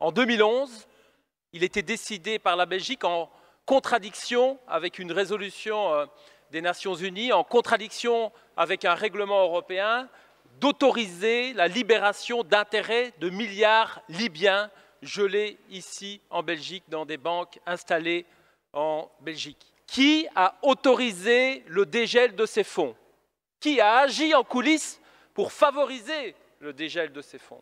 En 2011, il était décidé par la Belgique en contradiction avec une résolution euh, des Nations Unies, en contradiction avec un règlement européen, d'autoriser la libération d'intérêts de milliards libyens gelés ici en Belgique dans des banques installées en Belgique. Qui a autorisé le dégel de ces fonds Qui a agi en coulisses pour favoriser le dégel de ces fonds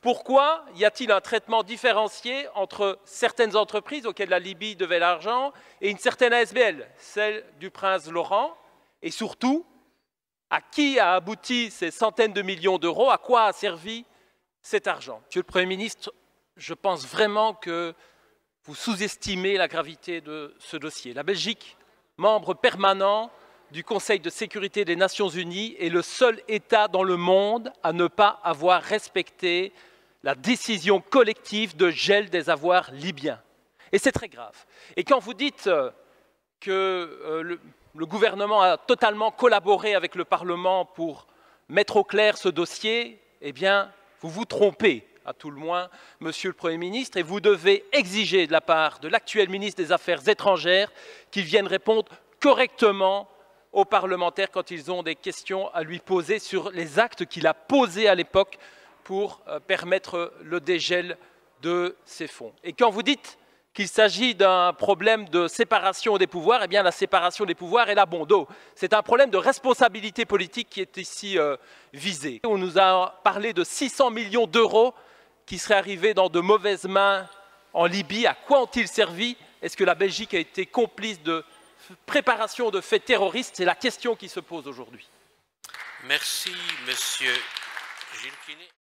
pourquoi y a-t-il un traitement différencié entre certaines entreprises auxquelles la Libye devait l'argent et une certaine ASBL, celle du prince Laurent Et surtout, à qui a abouti ces centaines de millions d'euros À quoi a servi cet argent Monsieur le Premier ministre, je pense vraiment que vous sous-estimez la gravité de ce dossier. La Belgique, membre permanent du Conseil de sécurité des Nations Unies, est le seul État dans le monde à ne pas avoir respecté la décision collective de gel des avoirs libyens. Et c'est très grave. Et quand vous dites euh, que euh, le, gouvernement a totalement collaboré avec le Parlement pour mettre au clair ce dossier, eh bien, vous vous trompez, à tout le moins, Monsieur le Premier ministre, et vous devez exiger de la part de l'actuel ministre des Affaires étrangères qu'il vienne répondre correctement aux parlementaires quand ils ont des questions à lui poser sur les actes qu'il a posés à l'époque pour euh, permettre le dégel de ces fonds. Et quand vous dites qu'il s'agit d'un problème de séparation des pouvoirs, eh bien la séparation des pouvoirs est la bon C'est un problème de responsabilité politique qui est ici euh, visé. On nous a parlé de 600 millions d'euros qui seraient arrivés dans de mauvaises mains en Libye. À quoi ont-ils servi Est-ce que la Belgique a été complice de préparation de faits terroristes C'est la question qui se pose aujourd'hui. Merci, monsieur Gilles